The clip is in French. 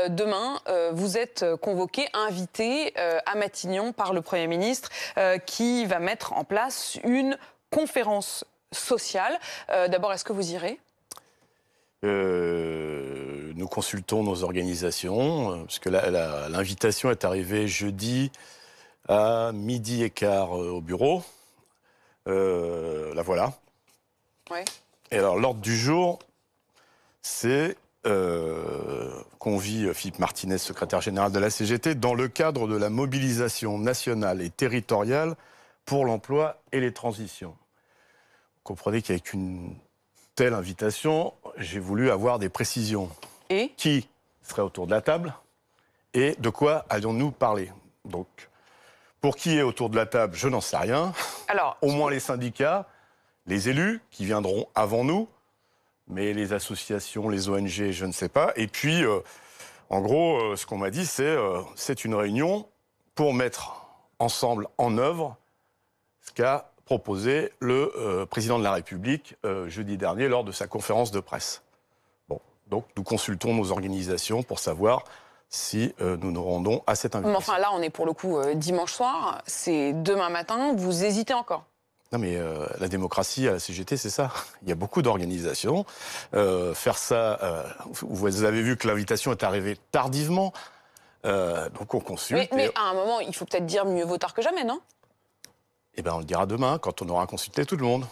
Euh, demain, euh, vous êtes euh, convoqué, invité à Matignon par le Premier ministre qui va mettre en place une conférence sociale. D'abord, est-ce que vous irez Nous consultons nos organisations, parce que l'invitation est arrivée jeudi à midi et quart au bureau. la voilà. Et alors, l'ordre du jour, c'est convie euh, Philippe Martinez, secrétaire général de la CGT, dans le cadre de la mobilisation nationale et territoriale pour l'emploi et les transitions. Vous comprenez qu'avec une telle invitation, j'ai voulu avoir des précisions. Et Qui serait autour de la table et de quoi allions-nous parler Donc, pour qui est autour de la table, je n'en sais rien. Alors, au moins les syndicats, les élus qui viendront avant nous, mais les associations, les ONG, je ne sais pas. Et puis, euh, en gros, euh, ce qu'on m'a dit, c'est euh, c'est une réunion pour mettre ensemble en œuvre ce qu'a proposé le président de la République jeudi dernier lors de sa conférence de presse. Bon, donc nous consultons nos organisations pour savoir si nous nous rendons à cette invitation. Mais enfin, là, on est pour le coup dimanche soir, c'est demain matin, vous hésitez encore non mais euh, la démocratie à la CGT, c'est ça. Il y a beaucoup d'organisations. Euh, faire ça, euh, vous avez vu que l'invitation est arrivée tardivement. donc on consulte. Mais, à un moment, il faut peut-être dire mieux vaut tard que jamais, non Eh bien on le dira demain, quand on aura consulté tout le monde.